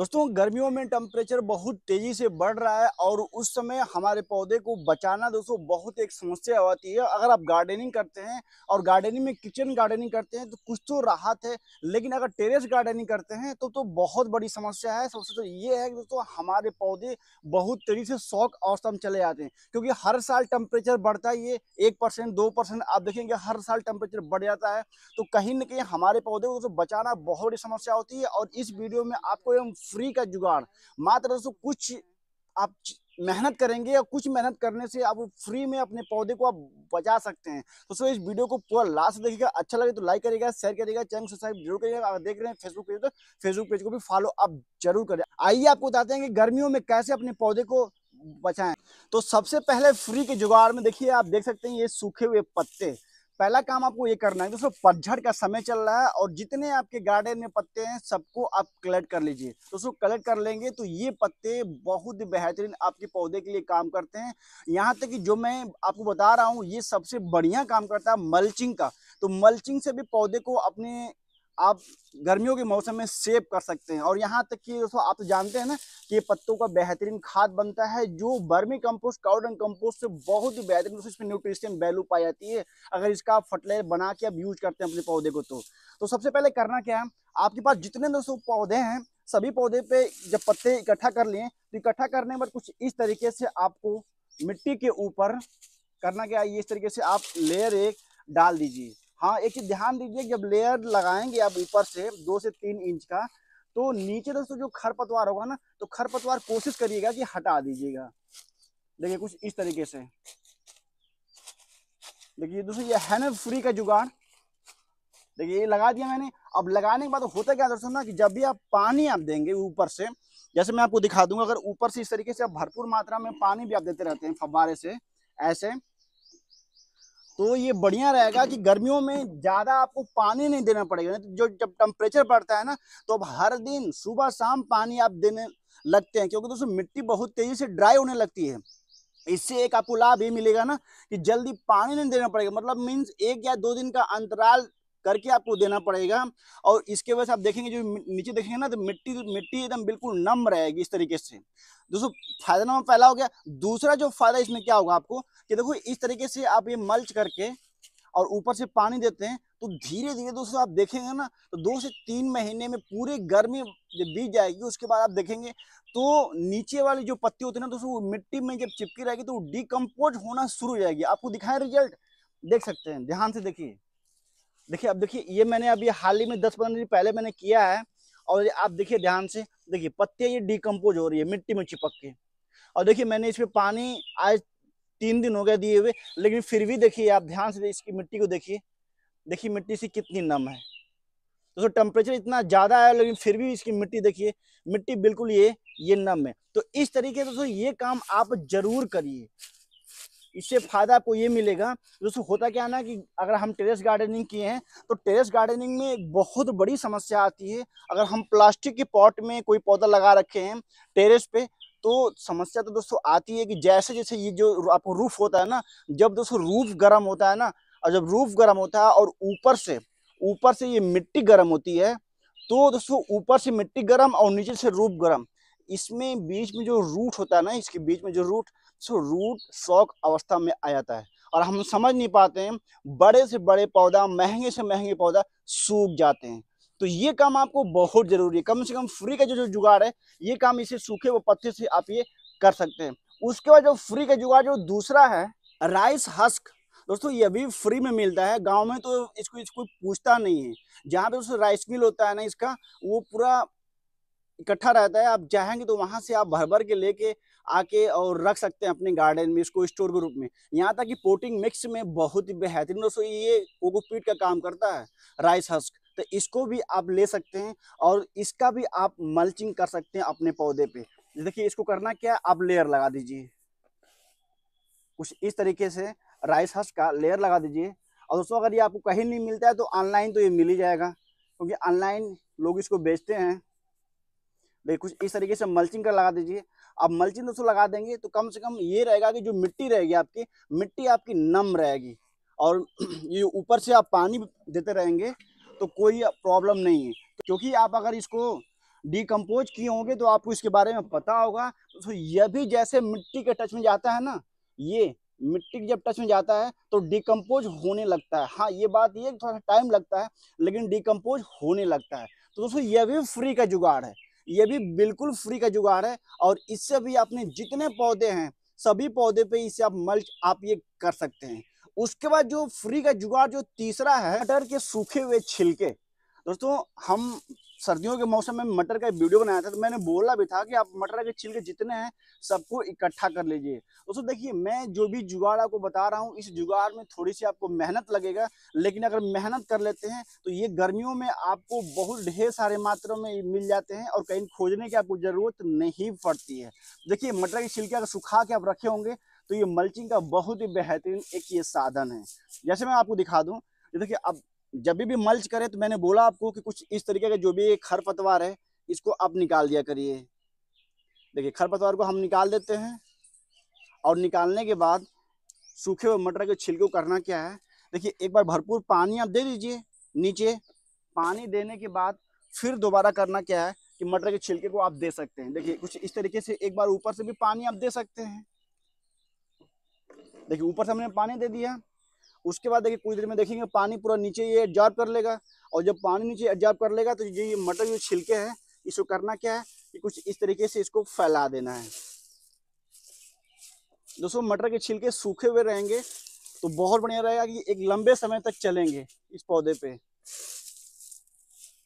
दोस्तों गर्मियों में टेम्परेचर बहुत तेज़ी से बढ़ रहा है और उस समय हमारे पौधे को बचाना दोस्तों बहुत एक समस्या होती है अगर आप गार्डनिंग करते हैं और गार्डनिंग में किचन गार्डनिंग करते हैं तो कुछ तो राहत है लेकिन अगर टेरेस गार्डनिंग करते हैं तो तो बहुत बड़ी समस्या है सबसे तो ये है कि दोस्तों हमारे पौधे बहुत तेज़ी से शौक और में चले जाते हैं क्योंकि हर साल टेम्परेचर बढ़ता है ये एक परसेंट दो परसेंट आप देखेंगे हर साल टेम्परेचर बढ़ जाता है तो कहीं ना कहीं हमारे पौधे को दोस्तों बचाना बहुत बड़ी समस्या होती है और इस वीडियो में आपको फ्री का जुगाड़ मात्र दोस्तों कुछ आप मेहनत करेंगे या कुछ मेहनत करने से आप फ्री में अपने पौधे को आप बचा सकते हैं दोस्तों इस वीडियो को पूरा लास्ट देखिएगा अच्छा लगे तो लाइक करेगा शेयर करेगा चैनल सब्सक्राइब जरूर करेगा अगर देख रहे हैं फेसबुक पेज तो फेसबुक पेज को भी फॉलो अप जरूर करें आइए आपको बताते हैं कि गर्मियों में कैसे अपने पौधे को बचाएं तो सबसे पहले फ्री के जुगाड़ में देखिए आप देख सकते हैं ये सूखे हुए पत्ते पहला काम आपको ये करना है दोस्तों पतझड़ का समय चल रहा है और जितने आपके गार्डन में पत्ते हैं सबको आप कलेक्ट कर लीजिए दोस्तों कलेक्ट कर लेंगे तो ये पत्ते बहुत बेहतरीन आपके पौधे के लिए काम करते हैं यहाँ तक कि जो मैं आपको बता रहा हूँ ये सबसे बढ़िया काम करता है मल्चिंग का तो मल्चिंग से भी पौधे को अपने आप गर्मियों के मौसम में सेव कर सकते हैं और यहाँ तक कि दोस्तों आप तो जानते हैं ना कि ये पत्तों का बेहतरीन खाद बनता है जो बर्मी कंपोस्ट काउडन कंपोस्ट से बहुत ही बेहतरीन दोस्तों इसमें न्यूट्रिशन वैल्यू पाई जाती है अगर इसका आप फर्टिलाइजर बना के आप यूज करते हैं अपने पौधे को तो, तो सबसे पहले करना क्या है आपके पास जितने दोस्तों पौधे हैं सभी पौधे पे जब पत्ते इकट्ठा कर लिए तो इकट्ठा करने पर कुछ इस तरीके से आपको मिट्टी के ऊपर करना क्या है इस तरीके से आप लेयर एक डाल दीजिए हाँ एक चीज ध्यान दीजिए जब लेयर लगाएंगे आप ऊपर से दो से तीन इंच का तो नीचे दोस्तों जो खरपतवार होगा ना तो खरपतवार कोशिश करिएगा कि हटा दीजिएगा देखिए कुछ इस तरीके से देखिए दोस्तों ये है ना फ्री का जुगाड़ देखिए ये लगा दिया मैंने अब लगाने के बाद होता क्या दोस्तों ना कि जब भी आप पानी आप देंगे ऊपर से जैसे मैं आपको दिखा दूंगा अगर ऊपर से इस तरीके से आप भरपूर मात्रा में पानी भी आप देते रहते हैं फव्वारे से ऐसे तो ये बढ़िया रहेगा कि गर्मियों में ज़्यादा आपको पानी नहीं देना पड़ेगा तो जो जब टेम्परेचर बढ़ता है ना तो अब हर दिन सुबह शाम पानी आप देने लगते हैं क्योंकि दोस्तों मिट्टी बहुत तेज़ी से ड्राई होने लगती है इससे एक आपको लाभ ये मिलेगा ना कि जल्दी पानी नहीं देना पड़ेगा मतलब मीन्स एक या दो दिन का अंतराल करके आपको देना पड़ेगा और इसके वजह से आप देखेंगे जो नीचे देखेंगे ना तो मिट्टी मिट्टी एकदम बिल्कुल नम रहेगी इस तरीके से दोस्तों फायदा नंबर पहला हो गया दूसरा जो फायदा इसमें क्या होगा आपको कि देखो इस तरीके से आप ये मल्च करके और ऊपर से पानी देते हैं तो धीरे धीरे दोस्तों आप देखेंगे ना तो दो से तीन महीने में पूरे गर्मी जब बीत जाएगी उसके बाद आप देखेंगे तो नीचे वाली जो पत्ती होती है ना दोस्तों वो मिट्टी में जब चिपकी रहेगी तो वो डिकम्पोज होना शुरू हो जाएगी आपको दिखाएं रिजल्ट देख सकते हैं ध्यान से देखिए देखिए अब देखिए ये मैंने अभी हाल ही में दस पंद्रह दिन पहले मैंने किया है और आप देखिए ध्यान से देखिए पत्ते ये डिकम्पोज हो रही है मिट्टी में चिपक के और देखिए मैंने पर पानी आज तीन दिन हो गया दिए हुए लेकिन फिर भी देखिए आप ध्यान से इसकी मिट्टी को देखिए देखिए मिट्टी से कितनी नम है तो टेम्परेचर इतना ज़्यादा है लेकिन फिर भी इसकी मिट्टी देखिए मिट्टी बिल्कुल ये ये नम है तो इस तरीके से तो ये काम आप जरूर करिए इससे फ़ायदा आपको ये मिलेगा दोस्तों होता क्या ना कि अगर हम टेरेस गार्डनिंग किए हैं तो टेरेस गार्डनिंग में एक बहुत बड़ी समस्या आती है अगर हम प्लास्टिक के पॉट में कोई पौधा लगा रखे हैं टेरेस पे तो समस्या तो दोस्तों आती है कि जैसे जैसे ये जो आपको रूफ होता है ना जब दोस्तों रूफ गर्म होता है ना और जब रूफ गर्म होता है और ऊपर से ऊपर से ये मिट्टी गर्म होती है तो दोस्तों ऊपर से मिट्टी गर्म और नीचे से रूफ गर्म इसमें बीच में जो रूट होता है ना इसके बीच में जो रूट सो रूट शौक अवस्था में आ जाता है और हम समझ नहीं पाते हैं बड़े से बड़े पौधा महंगे से महंगे पौधा सूख जाते हैं तो ये काम आपको बहुत जरूरी है कम से कम फ्री का जो जो जुगाड़ है ये काम इसे सूखे वो पत्ते से आप ये कर सकते हैं उसके बाद जो फ्री का जुगाड़ जो दूसरा है राइस हस्क दोस्तों ये भी फ्री में मिलता है गांव में तो इसको इसको पूछता नहीं है जहाँ पे दोस्तों राइस मिल होता है ना इसका वो पूरा इकट्ठा रहता है आप जाएंगे तो वहाँ से आप भर भर के लेके आके और रख सकते हैं अपने गार्डन में इसको स्टोर के रूप में यहाँ तक कि पोटिंग मिक्स में बहुत ही बेहतरीन दोस्तों ये कोकोपीट का काम करता है राइस हस्क तो इसको भी आप ले सकते हैं और इसका भी आप मल्चिंग कर सकते हैं अपने पौधे पे देखिए इसको करना क्या है आप लेयर लगा दीजिए कुछ इस तरीके से राइस हस्क का लेयर लगा दीजिए और दोस्तों अगर ये आपको कहीं नहीं मिलता है तो ऑनलाइन तो ये मिल ही जाएगा क्योंकि ऑनलाइन लोग इसको बेचते हैं भाई कुछ इस तरीके से मल्चिंग कर लगा दीजिए आप मल्चिंग दोस्तों लगा देंगे तो कम से कम ये रहेगा कि जो मिट्टी रहेगी आपकी मिट्टी आपकी नम रहेगी और ये ऊपर से आप पानी देते रहेंगे तो कोई प्रॉब्लम नहीं है क्योंकि आप अगर इसको डिकम्पोज किए होंगे तो आपको इसके बारे में पता होगा तो यह भी जैसे मिट्टी के टच में जाता है ना ये मिट्टी जब टच में जाता है तो डिकम्पोज होने लगता है हाँ ये बात ये थोड़ा सा टाइम लगता है लेकिन डिकम्पोज होने लगता है तो दोस्तों यह भी फ्री का जुगाड़ है ये भी बिल्कुल फ्री का जुगाड़ है और इससे भी आपने जितने पौधे हैं सभी पौधे पे इसे आप मल्च आप ये कर सकते हैं उसके बाद जो फ्री का जुगाड़ जो तीसरा है मटर के सूखे हुए छिलके दोस्तों हम सर्दियों के मौसम में मटर का वीडियो बनाया था तो मैंने बोला भी था कि आप मटर के छिलके जितने हैं सबको इकट्ठा कर लीजिए दोस्तों देखिए मैं जो भी जुगाड़ आपको बता रहा हूँ इस जुगाड़ में थोड़ी सी आपको मेहनत लगेगा लेकिन अगर मेहनत कर लेते हैं तो ये गर्मियों में आपको बहुत ढेर सारे मात्रा में मिल जाते हैं और कहीं खोजने की आपको ज़रूरत नहीं पड़ती है देखिए मटर के छिलके अगर सुखा के आप रखे होंगे तो ये मल्चिंग का बहुत ही बेहतरीन एक ये साधन है जैसे मैं आपको दिखा दूँ देखिए अब जब भी मल्च करें तो मैंने बोला आपको कि कुछ इस तरीके का जो भी खर पतवार है इसको आप निकाल दिया करिए देखिए खर पतवार को हम निकाल देते हैं और निकालने के बाद सूखे हुए मटर के छिलके को करना क्या है देखिए एक बार भरपूर पानी आप दे दीजिए नीचे पानी देने के बाद फिर दोबारा करना क्या है कि मटर के छिलके को आप दे सकते हैं देखिए कुछ इस तरीके से एक बार ऊपर से भी पानी आप दे सकते हैं देखिए ऊपर से हमने पानी दे दिया उसके बाद देखिए कुछ देर में देखेंगे पानी पूरा नीचे ये एब्जॉर्ब कर लेगा और जब पानी नीचे एब्जॉर्ब कर लेगा तो ये मटर जो छिलके हैं इसको करना क्या है कि कुछ इस तरीके से इसको फैला देना है दोस्तों मटर के छिलके सूखे हुए रहेंगे तो बहुत बढ़िया रहेगा कि एक लंबे समय तक चलेंगे इस पौधे पे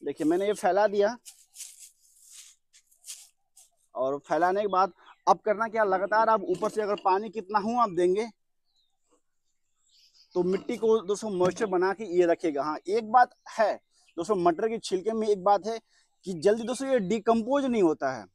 देखिए मैंने ये फैला दिया और फैलाने के बाद अब करना क्या लगातार आप ऊपर से अगर पानी कितना हूं आप देंगे तो मिट्टी को दोस्तों मॉइस्चर बना के ये रखेगा हाँ एक बात है दोस्तों मटर के छिलके में एक बात है कि जल्दी दोस्तों ये डिकम्पोज नहीं होता है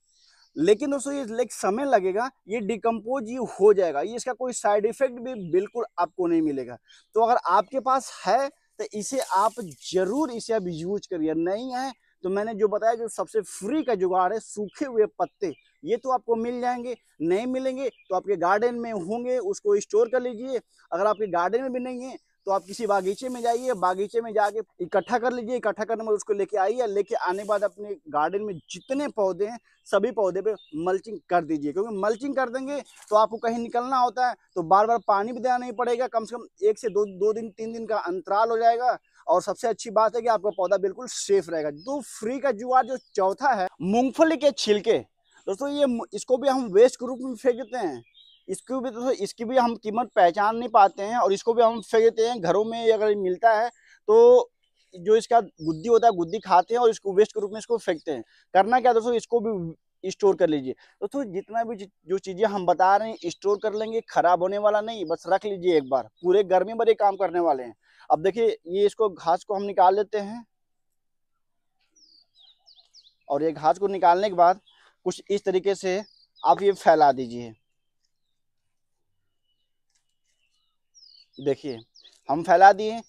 लेकिन दोस्तों ये लेकिन समय लगेगा ये डिकम्पोज ये हो जाएगा ये इसका कोई साइड इफेक्ट भी बिल्कुल आपको नहीं मिलेगा तो अगर आपके पास है तो इसे आप जरूर इसे आप यूज करिए नहीं है तो मैंने जो बताया कि सबसे फ्री का जुगाड़ है सूखे हुए पत्ते ये तो आपको मिल जाएंगे नहीं मिलेंगे तो आपके गार्डन में होंगे उसको स्टोर कर लीजिए अगर आपके गार्डन में भी नहीं है तो आप किसी बागीचे में जाइए बागीचे में जाके इकट्ठा कर लीजिए इकट्ठा करने में उसको लेके आइए लेके आने के बाद अपने गार्डन में जितने पौधे हैं सभी पौधे पे मल्चिंग कर दीजिए क्योंकि मल्चिंग कर देंगे तो आपको कहीं निकलना होता है तो बार बार पानी भी देना नहीं पड़ेगा कम से कम एक से दो दो दिन तीन दिन का अंतराल हो जाएगा और सबसे अच्छी बात है कि आपका पौधा बिल्कुल सेफ रहेगा दो फ्री का जुआ जो चौथा है मूंगफली के छिलके दोस्तों ये इसको भी हम वेस्ट रूप में फेंक देते हैं इसको भी तो इसकी भी हम कीमत पहचान नहीं पाते हैं और इसको भी हम फेंक देते हैं घरों में अगर मिलता है तो जो इसका गुद्दी होता है गुद्दी खाते हैं और इसको वेस्ट के रूप में इसको फेंकते हैं करना क्या दोस्तों इसको भी स्टोर कर लीजिए दोस्तों जितना भी जो चीज़ें हम बता रहे हैं स्टोर कर लेंगे खराब होने वाला नहीं बस रख लीजिए एक बार पूरे गर्मी भर ये काम करने वाले हैं अब देखिए ये इसको घास को हम निकाल लेते हैं और ये घास को निकालने के बाद कुछ इस तरीके से आप ये फैला दीजिए देखिए हम फैला दिए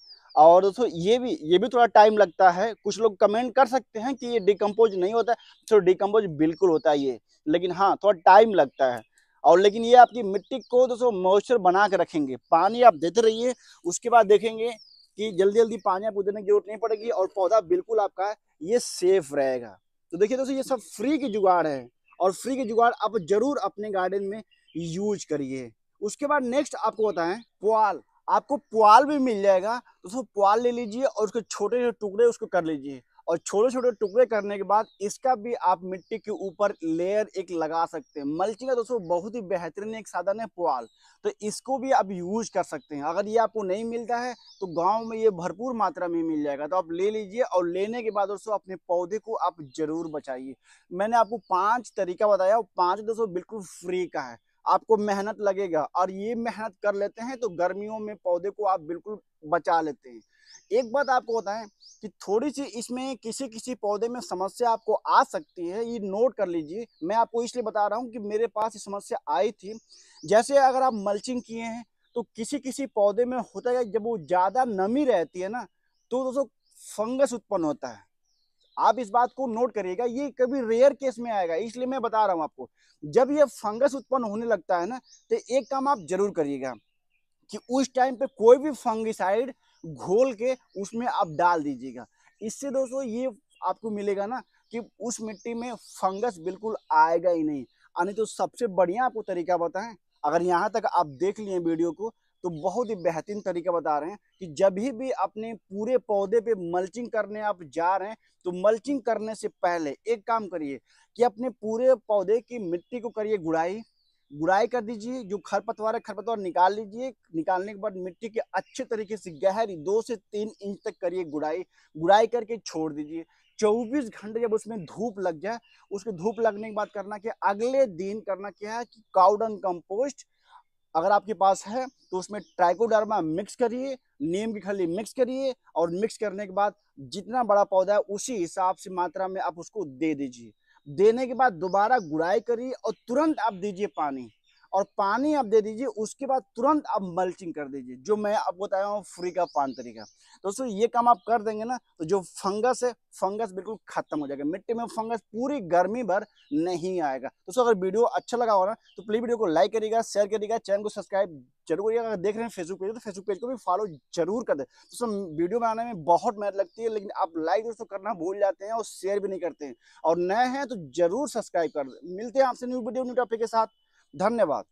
और दोस्तों ये भी ये भी थोड़ा टाइम लगता है कुछ लोग कमेंट कर सकते हैं कि ये डिकम्पोज नहीं होता है तो डिकम्पोज बिल्कुल होता है ये लेकिन हाँ थोड़ा टाइम लगता है और लेकिन ये आपकी मिट्टी को दोस्तों मॉइस्चर बना के रखेंगे पानी आप देते रहिए उसके बाद देखेंगे कि जल्दी जल्दी पानी आपको देने की जरूरत नहीं पड़ेगी और पौधा बिल्कुल आपका ये सेफ रहेगा तो देखिए दोस्तों ये सब फ्री की जुगाड़ है और फ्री की जुगाड़ आप जरूर अपने गार्डन में यूज करिए उसके बाद नेक्स्ट आपको बताएं पुआल आपको पुआल भी मिल जाएगा तो उसको पुआल ले लीजिए और उसके छोटे छोटे टुकड़े उसको कर लीजिए और छोटे छोटे टुकड़े करने के बाद इसका भी आप मिट्टी के ऊपर लेयर एक लगा सकते हैं मल्चिंग का दोस्तों बहुत ही बेहतरीन एक साधन है पुआल तो इसको भी आप यूज कर सकते हैं अगर ये आपको नहीं मिलता है तो गांव में ये भरपूर मात्रा में मिल जाएगा तो आप ले लीजिए और लेने के बाद दोस्तों अपने पौधे को आप जरूर बचाइए मैंने आपको पाँच तरीका बताया और पाँच दोस्तों बिल्कुल फ्री का है आपको मेहनत लगेगा और ये मेहनत कर लेते हैं तो गर्मियों में पौधे को आप बिल्कुल बचा लेते हैं एक बात आपको बताएं कि थोड़ी सी इसमें किसी किसी पौधे में समस्या आपको आ सकती है ये नोट कर लीजिए मैं आपको इसलिए बता रहा हूँ कि मेरे पास ये समस्या आई थी जैसे अगर आप मल्चिंग किए हैं तो किसी किसी पौधे में होता है जब वो ज़्यादा नमी रहती है ना तो दोस्तों फंगस उत्पन्न होता है आप इस बात को नोट करिएगा ये कभी रेयर केस में आएगा इसलिए मैं बता रहा हूँ आपको जब ये फंगस उत्पन्न होने लगता है ना तो एक काम आप जरूर करिएगा कि उस टाइम पे कोई भी फंगिसाइड घोल के उसमें आप डाल दीजिएगा इससे दोस्तों ये आपको मिलेगा ना कि उस मिट्टी में फंगस बिल्कुल आएगा ही नहीं यानी तो सबसे बढ़िया आपको तरीका बताएं अगर यहाँ तक आप देख लिए वीडियो को तो बहुत ही बेहतरीन तरीका बता रहे हैं कि जब ही भी अपने पूरे पौधे पे मल्चिंग करने आप जा रहे हैं तो मल्चिंग करने से पहले एक काम करिए कि अपने पूरे पौधे की मिट्टी को करिए गुड़ाई गुड़ाई कर दीजिए जो खरपतवार है खरपतवार निकाल लीजिए निकालने के बाद मिट्टी के अच्छे तरीके से गहरी दो से तीन इंच तक करिए गुड़ाई गुड़ाई करके छोड़ दीजिए 24 घंटे जब उसमें धूप लग जाए उसके धूप लगने के बाद करना क्या अगले दिन करना क्या है कि काउडन कंपोस्ट अगर आपके पास है तो उसमें ट्राइकोडर्मा मिक्स करिए नीम की खली मिक्स करिए और मिक्स करने के बाद जितना बड़ा पौधा है उसी हिसाब से मात्रा में आप उसको दे दीजिए देने के बाद दोबारा गुड़ाई करिए और तुरंत आप दीजिए पानी और पानी आप दे दीजिए उसके बाद तुरंत आप मल्चिंग कर दीजिए जो मैं आपको बताया हूँ फ्री का पान तरीका दोस्तों ये काम आप कर देंगे ना तो जो फंगस है फंगस बिल्कुल खत्म हो जाएगा मिट्टी में फंगस पूरी गर्मी भर नहीं आएगा दोस्तों अगर वीडियो अच्छा लगा हो ना तो प्लीज वीडियो को लाइक करिएगा शेयर करिएगा चैनल को सब्सक्राइब जरूर करिएगा अगर देख रहे हैं फेसबुक पेज तो फेसबुक पेज को भी फॉलो जरूर कर दे दोस्तों वीडियो बनाने में बहुत मेहनत लगती है लेकिन आप लाइक दोस्तों करना भूल जाते हैं और शेयर भी नहीं करते हैं और नए हैं तो जरूर सब्सक्राइब कर दे मिलते हैं आपसे न्यू वीडियो न्यू टॉपिक के साथ धन्यवाद